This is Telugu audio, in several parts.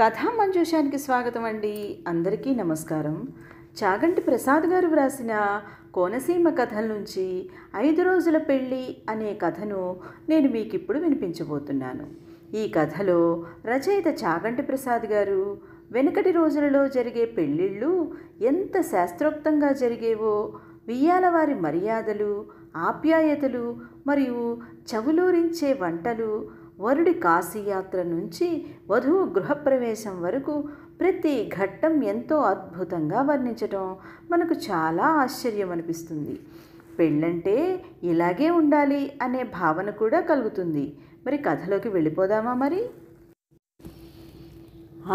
కథా మంజూషానికి స్వాగతం అండి అందరికీ నమస్కారం చాగంటి ప్రసాద్ గారు వ్రాసిన కోనసీమ కథల నుంచి ఐదు రోజుల పెళ్ళి అనే కథను నేను మీకు ఇప్పుడు వినిపించబోతున్నాను ఈ కథలో రచయిత చాగంటి ప్రసాద్ గారు వెనుకటి రోజులలో జరిగే పెళ్ళిళ్ళు ఎంత శాస్త్రోక్తంగా జరిగేవో వియ్యాలవారి మర్యాదలు ఆప్యాయతలు మరియు చవులూరించే వంటలు వరుడి కాశీయాత్ర నుంచి వధువు గృహప్రవేశం వరకు ప్రతి ఘట్టం ఎంతో అద్భుతంగా వర్ణించటం మనకు చాలా ఆశ్చర్యం అనిపిస్తుంది పెళ్ళంటే ఇలాగే ఉండాలి అనే భావన కూడా కలుగుతుంది మరి కథలోకి వెళ్ళిపోదామా మరి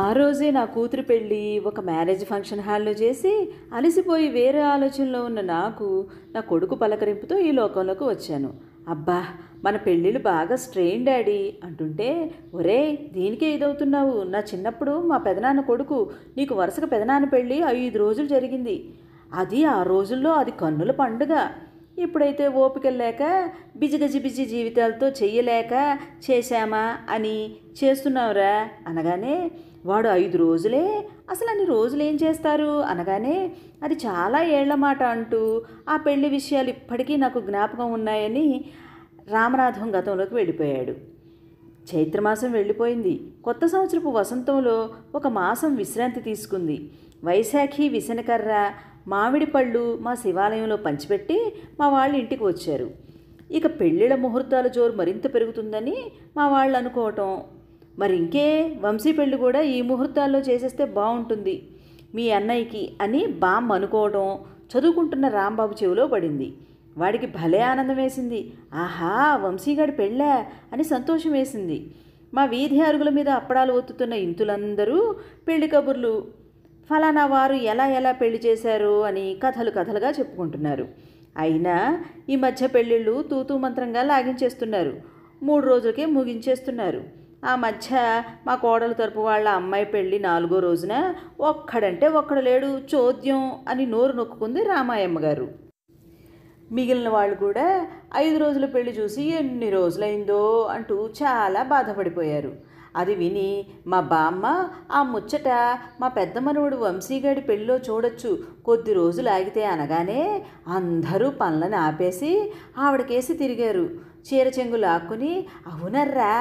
ఆ రోజే నా కూతురు పెళ్ళి ఒక మ్యారేజ్ ఫంక్షన్ హాల్లో చేసి అలసిపోయి వేరే ఆలోచనలో ఉన్న నాకు నా కొడుకు పలకరింపుతో ఈ లోకంలోకి వచ్చాను అబ్బా మన పెళ్ళిళ్ళు బాగా స్ట్రెయిన్ డాడీ అంటుంటే ఒరే దీనికే ఇదవుతున్నావు నా చిన్నప్పుడు మా పెదనాన్న కొడుకు నీకు వరుసగా పెదనాన్న పెళ్ళి ఐదు రోజులు జరిగింది అది ఆ రోజుల్లో అది కన్నుల పండుగ ఇప్పుడైతే ఓపిక లేక బిజిగజి బిజీ జీవితాలతో చెయ్యలేక చేశామా అని చేస్తున్నావురా అనగానే వాడు ఐదు రోజులే అసలు అన్ని రోజులు ఏం చేస్తారు అనగానే అది చాలా ఏళ్ల మాట అంటూ ఆ పెళ్లి విషయాలు ఇప్పటికీ నాకు జ్ఞాపకం ఉన్నాయని రామనాథం గతంలోకి వెళ్ళిపోయాడు చైత్రమాసం వెళ్ళిపోయింది కొత్త సంవత్సరపు వసంతంలో ఒక మాసం విశ్రాంతి తీసుకుంది వైశాఖి విసనకర్ర మామిడి పళ్ళు మా శివాలయంలో పంచిపెట్టి మా వాళ్ళు ఇంటికి వచ్చారు ఇక పెళ్ళిళ్ళ ముహూర్తాల జోరు మరింత పెరుగుతుందని మా వాళ్ళు అనుకోవటం మరి ఇంకే వంశీ పెళ్ళి కూడా ఈ ముహూర్తాల్లో చేసేస్తే బాగుంటుంది మీ అన్నయ్యకి అని బామ్మ అనుకోవడం చదువుకుంటున్న రాంబాబు చెవిలో పడింది వాడికి భలే ఆనందం వేసింది ఆహా వంశీగాడి పెళ్ళా అని సంతోషం వేసింది మా వీధి అరుగుల మీద అప్పడాలు ఒత్తుతున్న ఇంతులందరూ పెళ్లి కబుర్లు ఫలానా వారు ఎలా ఎలా పెళ్లి చేశారు అని కథలు కథలుగా చెప్పుకుంటున్నారు అయినా ఈ మధ్య పెళ్ళిళ్ళు తూతూ మంత్రంగా లాగించేస్తున్నారు మూడు రోజులకే ముగించేస్తున్నారు ఆ మధ్య మా కోడలు తరపు వాళ్ళ అమ్మాయి పెళ్ళి నాలుగో రోజున ఒక్కడంటే ఒక్కడు లేడు చోద్యం అని నోరు నొక్కుంది రామాయమ్మ గారు మిగిలిన వాళ్ళు కూడా ఐదు రోజుల పెళ్లి చూసి ఎన్ని రోజులైందో అంటూ చాలా బాధపడిపోయారు అది విని మా బామ్మ ఆ ముచ్చట మా పెద్దమనువుడు వంశీగాడి పెళ్ళిలో చూడొచ్చు కొద్ది రోజులు ఆగితే అనగానే అందరూ పనులను ఆపేసి ఆవిడకేసి తిరిగారు చీర చెంగులు లాక్కుని అవునర్రా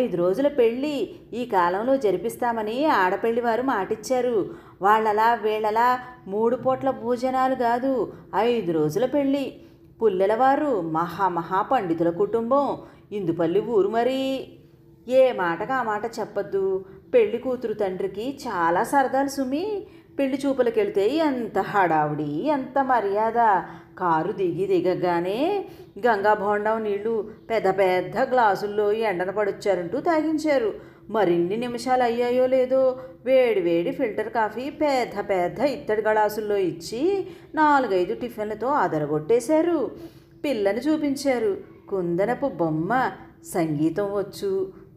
ఐదు రోజుల పెళ్ళి ఈ కాలంలో జరిపిస్తామని ఆడపెళ్లి వారు మాటిచ్చారు వాళ్ళలా వీళ్ళలా మూడు పూట్ల భోజనాలు కాదు ఐదు రోజుల పెళ్ళి పుల్లెలవారు మహామహా పండితుల కుటుంబం ఇందుపల్లి ఊరు మరీ ఏ మాటగా ఆ మాట చెప్పద్దు పెళ్లి కూతురు తండ్రికి చాలా సరదాలు సుమి పెళ్లి చూపులకు ఎంత హడావుడి ఎంత మర్యాద కారు దిగి దిగగానే గంగా భోండం నీళ్లు పెద్ద పెద్ద గ్లాసుల్లో ఎండన పడొచ్చారంటూ తాగించారు మరిన్ని నిమిషాలు అయ్యాయో లేదో వేడి వేడి ఫిల్టర్ కాఫీ పెద్ద పెద్ద ఇత్తడి గ్లాసుల్లో ఇచ్చి నాలుగైదు టిఫిన్లతో అదరగొట్టేశారు పిల్లని చూపించారు కుందనపు బొమ్మ సంగీతం వచ్చు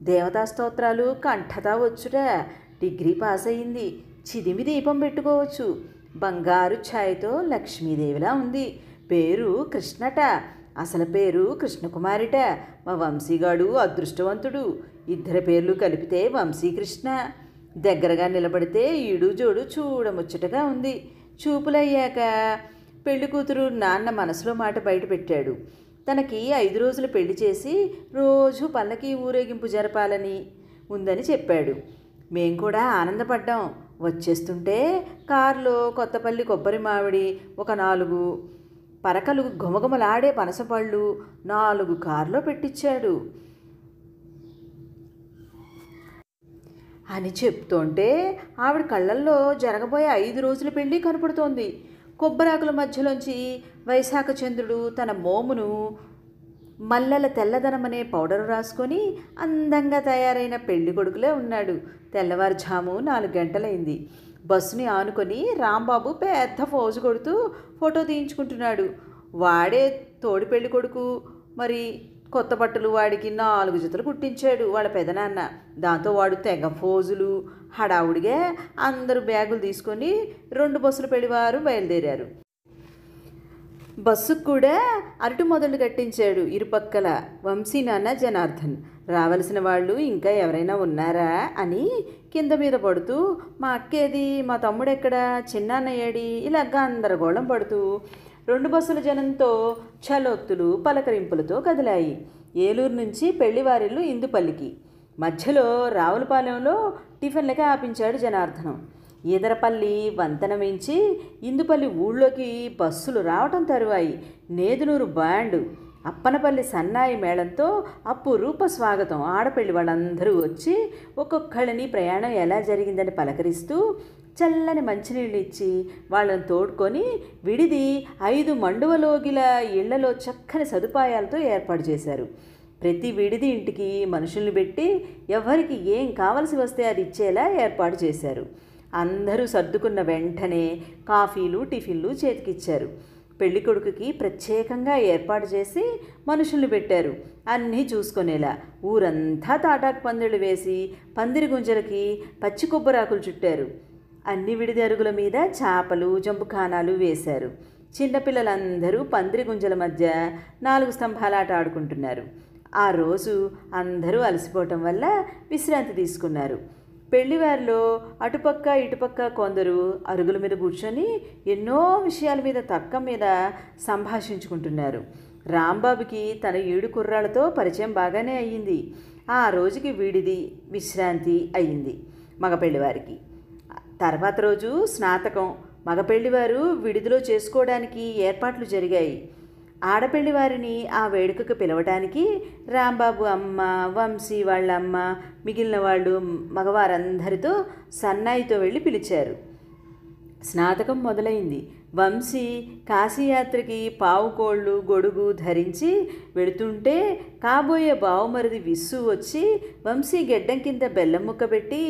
దేవతా స్తోత్రాలు కంఠతా వచ్చుట డిగ్రీ పాస్ అయింది చిదిమి దీపం పెట్టుకోవచ్చు బంగారు ఛాయతో లక్ష్మీదేవిలా ఉంది పేరు కృష్ణట అసలు పేరు కృష్ణకుమారిట మా వంశీగాడు అదృష్టవంతుడు ఇద్దరి పేర్లు కలిపితే వంశీకృష్ణ దగ్గరగా నిలబడితే ఈడు జోడు చూడముచ్చటగా ఉంది చూపులయ్యాక పెళ్లి కూతురు నాన్న మనసులో మాట బయటపెట్టాడు తనకి ఐదు రోజులు పెళ్లి చేసి రోజు పల్లకి ఊరేగింపు జరపాలని ఉందని చెప్పాడు మేం కూడా ఆనందపడ్డాం వచ్చేస్తుంటే కారులో కొత్తపల్లి కొబ్బరి మామిడి ఒక నాలుగు పరకలు ఘుమఘుమలాడే పనసపళ్ళు నాలుగు కారులో పెట్టించాడు అని చెప్తుంటే ఆవిడ కళ్ళల్లో జరగబోయే ఐదు రోజుల పెళ్ళి కనపడుతోంది కొబ్బరాకుల మధ్యలోంచి వైశాఖ చంద్రుడు తన మోమును మల్లెల తెల్లదనం అనే పౌడర్ రాసుకొని అందంగా తయారైన పెళ్లి కొడుకులే ఉన్నాడు తెల్లవారుజాము నాలుగు గంటలైంది బస్సుని ఆనుకొని రాంబాబు పెద్ద ఫోజు కొడుతూ ఫోటో తీయించుకుంటున్నాడు వాడే తోడి పెళ్లి కొడుకు మరి కొత్త బట్టలు వాడికి నాలుగు జతలు కుట్టించాడు వాళ్ళ పెదనాన్న దాంతో వాడు తెగ ఫోజులు హడావుడిగా అందరూ బ్యాగులు తీసుకొని రెండు బస్సులు పెడివారు బయలుదేరారు బస్సుకు కూడా అరటి మొదలు కట్టించాడు ఇరుపక్కల వంశీ నాన్న జనార్దన్ రావలసిన వాళ్ళు ఇంకా ఎవరైనా ఉన్నారా అని కింద మీద పడుతూ మా అక్కేది మా తమ్ముడెక్కడ చిన్నాన్నయ్యడి ఇలా గందరగోళం పడుతూ రెండు బస్సుల జనంతో ఛలోక్తులు పలకరింపులతో కదిలాయి ఏలూరు నుంచి పెళ్లివారిల్లు ఇందుపల్లికి మధ్యలో రావులపాలెంలో టిఫిన్లకే ఆపించాడు జనార్దనం ఈదరపల్లి వంతన మించి ఇందుపల్లి ఊళ్ళోకి బస్సులు రావటం తరువాయి నేదునూరు బాండు అప్పనపల్లి సన్నాయి మేళంతో రూప స్వాగతం ఆడపల్లి వాళ్ళందరూ వచ్చి ఒక్కొక్కళ్ళని ప్రయాణం ఎలా జరిగిందని పలకరిస్తూ చల్లని మంచినీళ్ళు ఇచ్చి వాళ్ళని తోడుకొని విడిది ఐదు మండువలోగిల ఇళ్లలో చక్కని సదుపాయాలతో ఏర్పాటు చేశారు ప్రతి విడిది ఇంటికి మనుషుల్ని పెట్టి ఎవరికి ఏం కావలసి వస్తే అది ఇచ్చేలా ఏర్పాటు చేశారు అందరూ సర్దుకున్న వెంటనే కాఫీలు టిఫిన్లు చేతికిచ్చారు పెళ్లి కొడుకుకి ప్రత్యేకంగా ఏర్పాటు చేసి మనుషుల్ని పెట్టారు అన్నీ చూసుకునేలా ఊరంతా తాటాకు పందిళ్ళు వేసి పందిరి గుంజలకి పచ్చి కొబ్బరాకులు చుట్టారు అన్ని విడిదరుగుల మీద చేపలు జంపుఖానాలు వేశారు చిన్నపిల్లలందరూ పందిరి గుంజల మధ్య నాలుగు స్తంభాలాట ఆడుకుంటున్నారు ఆ రోజు అందరూ అలసిపోవటం వల్ల విశ్రాంతి తీసుకున్నారు పెళ్లివారిలో అటుపక్క ఇటుపక్క కొందరు అరుగుల మీద కూర్చొని ఎన్నో విషయాల మీద తర్కం మీద సంభాషించుకుంటున్నారు రాంబాబుకి తన ఏడు కుర్రాళ్ళతో పరిచయం బాగానే అయ్యింది ఆ రోజుకి వీడిది విశ్రాంతి అయ్యింది మగ పెళ్లివారికి తర్వాత రోజు స్నాతకం మగపెళ్లివారు విడుదలో చేసుకోవడానికి ఏర్పాట్లు జరిగాయి ఆడపెళ్లి వారిని ఆ వేడుకకు పిలవటానికి రాంబాబు అమ్మ వంశీ వాళ్ళమ్మ మిగిలిన వాళ్ళు మగవారందరితో సన్నాయితో వెళ్ళి పిలిచారు స్నాతకం మొదలైంది వంశీ కాశీయాత్రకి పావుకోళ్ళు గొడుగు ధరించి వెడుతుంటే కాబోయే బావుమరిది విస్సు వచ్చి వంశీ గెడ్డం కింద బెల్లం ముక్క పెట్టి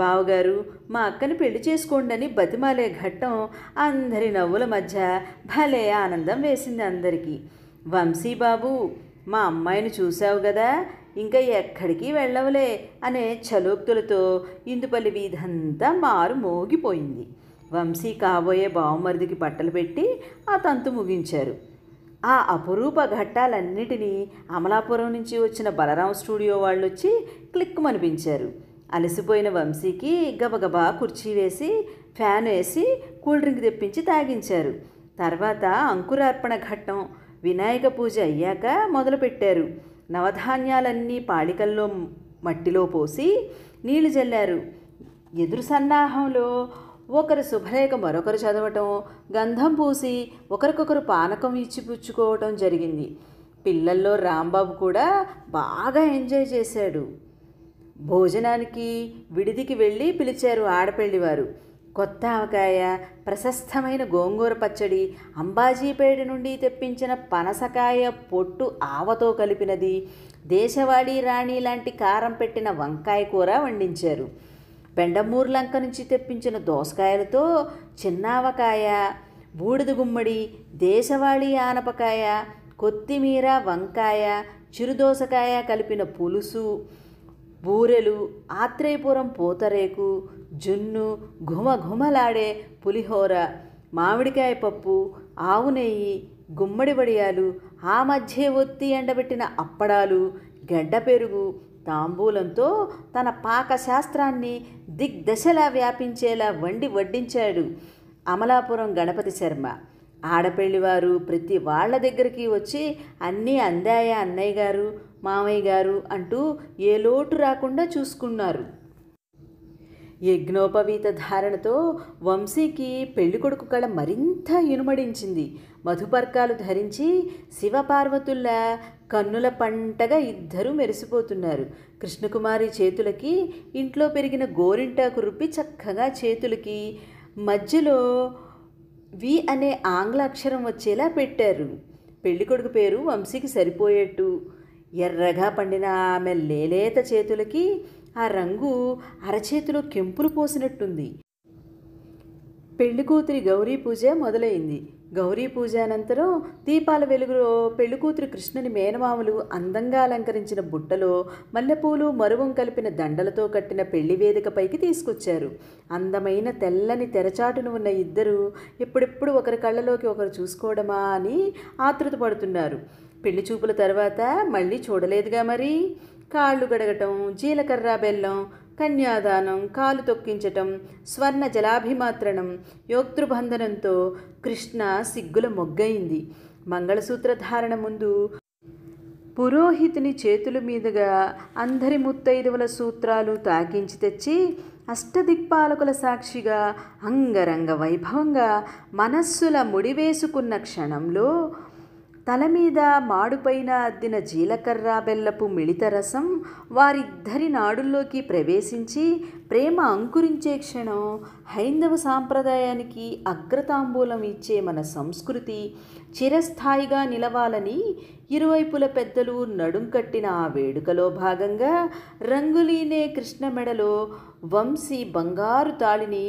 బావగారు మా అక్కని పెళ్లి చేసుకోండని బతిమాలే ఘట్టం అందరి నవ్వుల మధ్య భలే ఆనందం వేసింది అందరికీ వంశీ బాబు మా అమ్మాయిని చూశావు కదా ఇంకా ఎక్కడికి వెళ్ళవలే అనే చలోక్తులతో ఇందుపల్లి వీధంతా మారు మోగిపోయింది వంశీ కాబోయే బావమరిదికి బట్టలు పెట్టి ఆ తంతు ముగించారు ఆ అపురూప ఘట్టాలన్నిటినీ అమలాపురం నుంచి వచ్చిన బలరాం స్టూడియో వాళ్ళు వచ్చి క్లిక్కుమనిపించారు అలసిపోయిన వంశీకి గబగబా కుర్చీ వేసి ఫ్యాన్ వేసి కూల్ డ్రింక్ తెప్పించి తాగించారు తర్వాత అంకురార్పణ ఘట్టం వినాయక పూజ అయ్యాక మొదలుపెట్టారు నవధాన్యాలన్నీ పాళికల్లో మట్టిలో పోసి నీళ్లు జల్లారు ఎదురు సన్నాహంలో ఒకరు శుభలేఖ మరొకరు చదవటం గంధం పూసి ఒకరికొకరు పానకం ఇచ్చిపుచ్చుకోవటం జరిగింది పిల్లల్లో రాంబాబు కూడా బాగా ఎంజాయ్ చేశాడు భోజనానికి విడిదికి వెళ్ళి పిలిచారు ఆడపల్లివారు కొత్త ఆవకాయ ప్రశస్తమైన గోంగూర పచ్చడి అంబాజీపేట నుండి తెప్పించిన పనసకాయ పొట్టు ఆవతో కలిపినది దేశవాళీ రాణి లాంటి కారం పెట్టిన వంకాయ కూర వండించారు బెండమూరు లంక నుంచి తెప్పించిన దోసకాయలతో చిన్నావకాయ బూడిద గుమ్మడి దేశవాళీ ఆనపకాయ కొత్తిమీర వంకాయ చిరుదోసకాయ కలిపిన పులుసు బూరెలు ఆత్రేయపురం పూతరేకు జున్ను ఘుమఘుమలాడే పులిహోర మామిడికాయ పప్పు ఆవు నెయ్యి గుమ్మడి వడియాలు ఆ మధ్య ఒత్తి ఎండబెట్టిన అప్పడాలు గడ్డ పెరుగు తాంబూలంతో తన పాకశాస్త్రాన్ని దిగ్దశలా వ్యాపించేలా వండి వడ్డించాడు అమలాపురం గణపతి శర్మ ఆడపల్లివారు ప్రతి వాళ్ళ దగ్గరికి వచ్చి అన్నీ అందాయా అన్నయ్య గారు మామయ్య గారు అంటూ ఏ లోటు రాకుండా చూసుకున్నారు యజ్ఞోపవీత ధారణతో వంశీకి పెళ్ళికొడుకు కళ మరింత ఇనుమడించింది మధుపర్కాలు ధరించి శివపార్వతుల కన్నుల పంటగా ఇద్దరూ మెరిసిపోతున్నారు కృష్ణకుమారి చేతులకి ఇంట్లో పెరిగిన గోరింటాకు రుబ్బి చక్కగా చేతులకి మధ్యలో వి అనే ఆంగ్ల అక్షరం వచ్చేలా పెట్టారు పెళ్ళికొడుకు పేరు వంశీకి సరిపోయేట్టు ఎర్రగా పండిన ఆమె లేలేత చేతులకి ఆ రంగు అరచేతిలో కెంపులు పోసినట్టుంది పెళ్ళికూతురి గౌరీ పూజ మొదలైంది గౌరీ పూజ అనంతరం దీపాల వెలుగులో పెళ్లి కృష్ణుని మేనమామలు అందంగా అలంకరించిన బుట్టలో మల్లెపూలు మరువం కలిపిన దండలతో కట్టిన పెళ్లి వేదికపైకి తీసుకొచ్చారు అందమైన తెల్లని తెరచాటును ఉన్న ఇద్దరు ఎప్పుడెప్పుడు ఒకరి కళ్ళలోకి ఒకరు చూసుకోవడమా అని ఆతృత పడుతున్నారు పెళ్లి చూపుల తర్వాత మళ్ళీ చూడలేదుగా మరి కాళ్ళు గడగటం జీలకర్ర బెల్లం కన్యాదానం కాలు తొక్కించటం స్వర్ణ జలాభిమాత్రణం యోక్తృబంధనంతో కృష్ణ సిగ్గుల మొగ్గయింది మంగళసూత్ర ధారణ ముందు పురోహితుని చేతుల మీదుగా అందరి ముత్తైదువుల సూత్రాలు తాకించి తెచ్చి అష్టదిక్పాలకుల సాక్షిగా అంగరంగ వైభవంగా మనస్సుల ముడివేసుకున్న క్షణంలో తల మీద మాడుపైన అద్దిన జీలకర్ర బెల్లపు మిళిత రసం వారిద్దరి నాడుల్లోకి ప్రవేశించి ప్రేమ అంకురించే క్షణం హైందవ సాంప్రదాయానికి అగ్రతాంబూలం ఇచ్చే మన సంస్కృతి చిరస్థాయిగా నిలవాలని ఇరువైపుల పెద్దలు నడుం కట్టిన ఆ వేడుకలో భాగంగా రంగులీనే కృష్ణ మెడలో వంశీ బంగారు తాళిని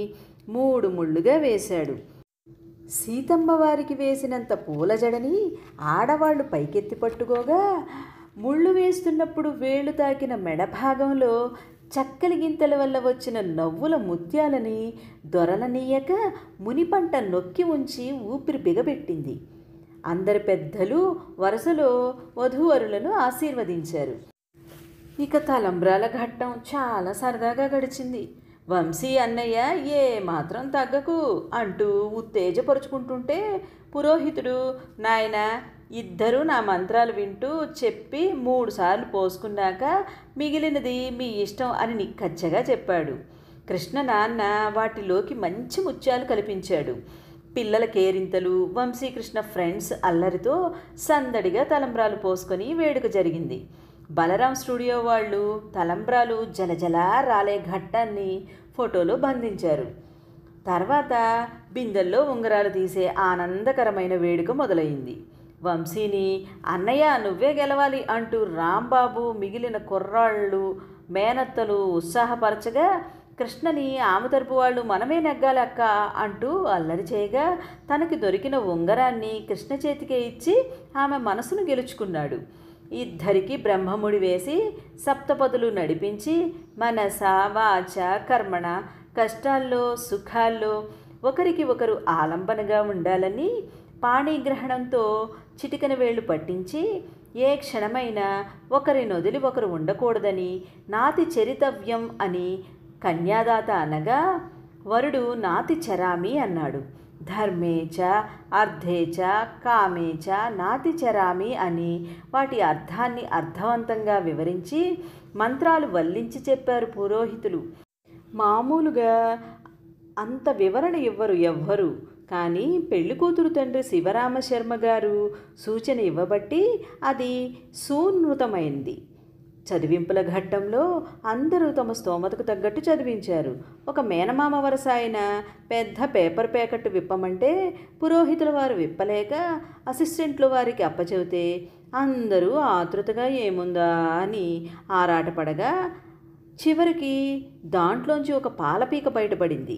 మూడు ముళ్ళుగా వేశాడు సీతమ్మ వారికి వేసినంత పూల జడని ఆడవాళ్ళు పైకెత్తి పట్టుకోగా ముళ్ళు వేస్తున్నప్పుడు వేళ్ళు తాకిన మెడ భాగంలో చక్కలి గింతల వల్ల వచ్చిన నవ్వుల ముత్యాలని దొరలనీయక మునిపంట నొక్కి ఉంచి ఊపిరి బిగబెట్టింది అందరి పెద్దలు వరుసలో వధూవరులను ఆశీర్వదించారు ఇక తలంబ్రాల ఘట్టం చాలా సరదాగా గడిచింది వంశీ అన్నయ్య ఏ మాత్రం తగ్గకు అంటూ ఉత్తేజపరుచుకుంటుంటే పురోహితుడు నాయన ఇద్దరూ నా మంత్రాలు వింటూ చెప్పి మూడుసార్లు పోసుకున్నాక మిగిలినది మీ ఇష్టం అని నిక్కచ్చగా చెప్పాడు కృష్ణ నాన్న వాటిలోకి మంచి ముత్యాలు కల్పించాడు పిల్లల కేరింతలు వంశీకృష్ణ ఫ్రెండ్స్ అల్లరితో సందడిగా తలంబ్రాలు పోసుకొని వేడుక జరిగింది బలరాం స్టూడియో వాళ్ళు తలంబ్రాలు జలజలా రాలే ఘట్టాన్ని ఫోటోలో బంధించారు తర్వాత బిందెల్లో ఉంగరాలు తీసే ఆనందకరమైన వేడుక మొదలైంది వంశీని అన్నయ్య నువ్వే గెలవాలి అంటూ రాంబాబు మిగిలిన కుర్రాళ్ళు మేనత్తలు ఉత్సాహపరచగా కృష్ణని ఆమె తరపు వాళ్ళు మనమే నెగ్గాలక్క అంటూ అల్లరి చేయగా తనకి దొరికిన ఉంగరాన్ని కృష్ణ చేతికే ఇచ్చి ఆమె మనసును గెలుచుకున్నాడు ఇద్దరికి బ్రహ్మముడి వేసి సప్తపదులు నడిపించి మనస వాచ కర్మణ కష్టాల్లో సుఖాల్లో ఒకరికి ఒకరు ఆలంబనగా ఉండాలని పాణిగ్రహణంతో చిటికన వేళ్ళు పట్టించి ఏ క్షణమైనా ఒకరి నొదిలి ఒకరు ఉండకూడదని నాతి చరితవ్యం అని కన్యాదాత అనగా వరుడు నాతి చరామి అన్నాడు ధర్మే చ అర్ధే చ కామే చ నాతిచరామి అని వాటి అర్థాన్ని అర్థవంతంగా వివరించి మంత్రాలు వల్లించి చెప్పారు పురోహితులు మామూలుగా అంత వివరణ ఇవ్వరు ఎవ్వరు కానీ పెళ్లి కూతురు తండ్రి శివరామశర్మ గారు సూచన ఇవ్వబట్టి అది సూన్నృతమైంది చదివింపుల ఘట్టంలో అందరూ తమ స్తోమతకు తగ్గట్టు చదివించారు ఒక మేనమామ వరస ఆయన పెద్ద పేపర్ ప్యాకెట్ విప్పమంటే పురోహితుల వారు విప్పలేక అసిస్టెంట్లు వారికి అప్పచెబితే అందరూ ఆతృతగా ఏముందా అని ఆరాటపడగా చివరికి దాంట్లోంచి ఒక పాలపీక బయటపడింది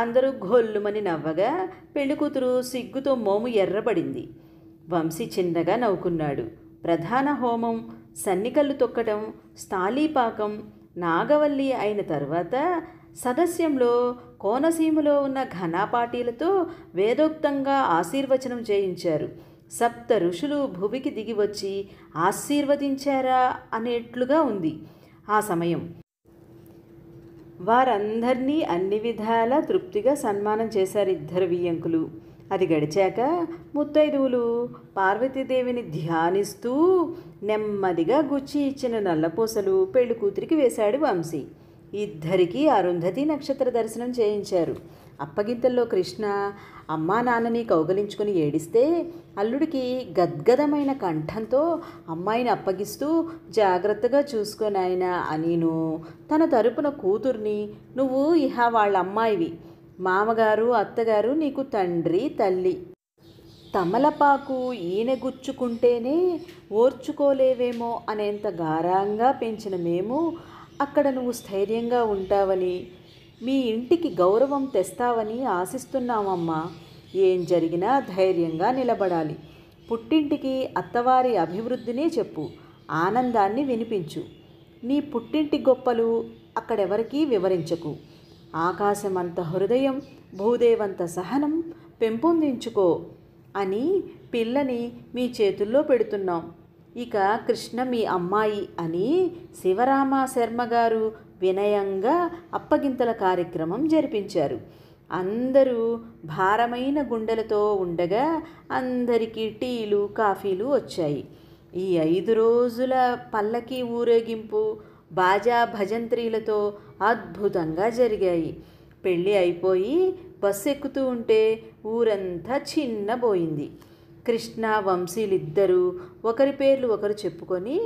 అందరూ గొల్లుమని నవ్వగా పెళ్ళికూతురు సిగ్గుతో మోము ఎర్రబడింది వంశీ చిన్నగా నవ్వుకున్నాడు ప్రధాన హోమం సన్నికల్లు తొక్కడం స్థాళీపాకం నాగవల్లి అయిన తర్వాత సదస్యంలో కోనసీమలో ఉన్న ఘనాపాటీలతో వేదోక్తంగా ఆశీర్వచనం చేయించారు సప్త ఋషులు భూమికి దిగి వచ్చి ఆశీర్వదించారా అనేట్లుగా ఉంది ఆ సమయం వారందరినీ అన్ని విధాలా తృప్తిగా సన్మానం చేశారు ఇద్దరు వియ్యంకులు అది గడిచాక ముత్తైదువులు పార్వతీదేవిని ధ్యానిస్తూ నెమ్మదిగా గుచ్చి ఇచ్చిన నల్లపూసలు పెళ్లి కూతురికి వేశాడు వంశీ ఇద్దరికీ అరుంధతి నక్షత్ర దర్శనం చేయించారు అప్పగింతల్లో కృష్ణ అమ్మా నాన్నని కౌగలించుకుని ఏడిస్తే అల్లుడికి గద్గదమైన కంఠంతో అమ్మాయిని అప్పగిస్తూ జాగ్రత్తగా చూసుకోనాయన అనిను తన తరపున కూతుర్ని నువ్వు ఇహ వాళ్ళ అమ్మాయివి మామగారు అత్తగారు నీకు తండ్రి తల్లి తమలపాకు ఈయన గుచ్చుకుంటేనే ఓర్చుకోలేవేమో అనేంత గారంగా పెంచిన మేము అక్కడ నువ్వు స్థైర్యంగా ఉంటావని మీ ఇంటికి గౌరవం తెస్తావని ఆశిస్తున్నామమ్మా ఏం జరిగినా ధైర్యంగా నిలబడాలి పుట్టింటికి అత్తవారి అభివృద్ధినే చెప్పు ఆనందాన్ని వినిపించు నీ పుట్టింటి గొప్పలు అక్కడెవరికీ వివరించకు ఆకాశమంత హృదయం భూదేవంత సహనం పెంపొందించుకో అని పిల్లని మీ చేతుల్లో పెడుతున్నాం ఇక కృష్ణ మీ అమ్మాయి అని శివరామ శర్మ గారు వినయంగా అప్పగింతల కార్యక్రమం జరిపించారు అందరూ భారమైన గుండెలతో ఉండగా అందరికీ టీలు కాఫీలు వచ్చాయి ఈ ఐదు రోజుల పల్లకి ఊరేగింపు బాజా భజంత్రీలతో అద్భుతంగా జరిగాయి పెళ్ళి అయిపోయి బస్సు ఎక్కుతూ ఉంటే ఊరంతా చిన్నబోయింది కృష్ణ వంశీలిద్దరూ ఒకరి పేర్లు ఒకరు చెప్పుకొని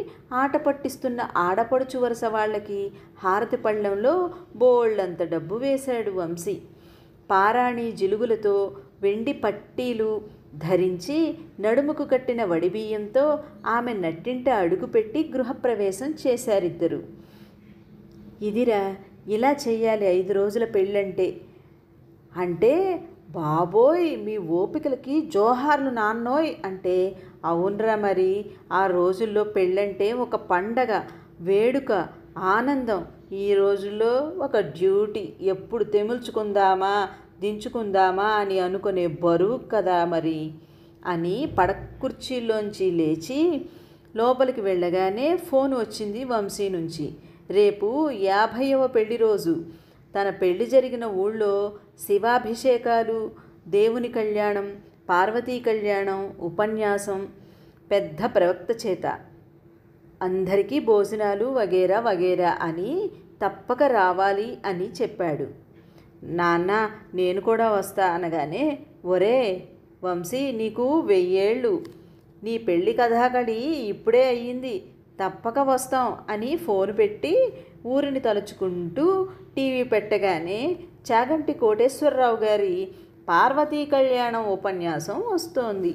ఆట పట్టిస్తున్న ఆడపడుచు వరుస వాళ్ళకి హారతి పళ్ళంలో బోళ్ళంత డబ్బు వేశాడు వంశీ పారాణి జిలుగులతో వెండి పట్టీలు ధరించి నడుముకు కట్టిన వడిబియ్యంతో ఆమె నట్టింట అడుగుపెట్టి గృహప్రవేశం చేశారిద్దరు ఇదిరా ఇలా చేయాలి ఐదు రోజుల పెళ్ళంటే అంటే బాబోయ్ మీ ఓపికలకి జోహార్లు నాన్నోయ్ అంటే అవునరా మరి ఆ రోజుల్లో పెళ్ళంటే ఒక పండగ వేడుక ఆనందం ఈ రోజుల్లో ఒక డ్యూటీ ఎప్పుడు తెముల్చుకుందామా దించుకుందామా అని అనుకునే బరువు కదా మరి అని పడక కుర్చీలోంచి లేచి లోపలికి వెళ్ళగానే ఫోన్ వచ్చింది వంశీ నుంచి రేపు యాభైవ పెళ్లి రోజు తన పెళ్లి జరిగిన ఊళ్ళో శివాభిషేకాలు దేవుని కళ్యాణం పార్వతీ కళ్యాణం ఉపన్యాసం పెద్ద ప్రవక్త చేత అందరికీ భోజనాలు వగేరా వగేరా అని తప్పక రావాలి అని చెప్పాడు నాన్న నేను కూడా వస్తా అనగానే ఒరే వంశీ నీకు వెయ్యేళ్ళు నీ పెళ్ళి కథాకళి ఇప్పుడే అయ్యింది తప్పక వస్తాం అని ఫోన్ పెట్టి ఊరిని తలుచుకుంటూ టీవీ పెట్టగానే చాగంటి కోటేశ్వరరావు గారి పార్వతీ కళ్యాణం ఉపన్యాసం వస్తోంది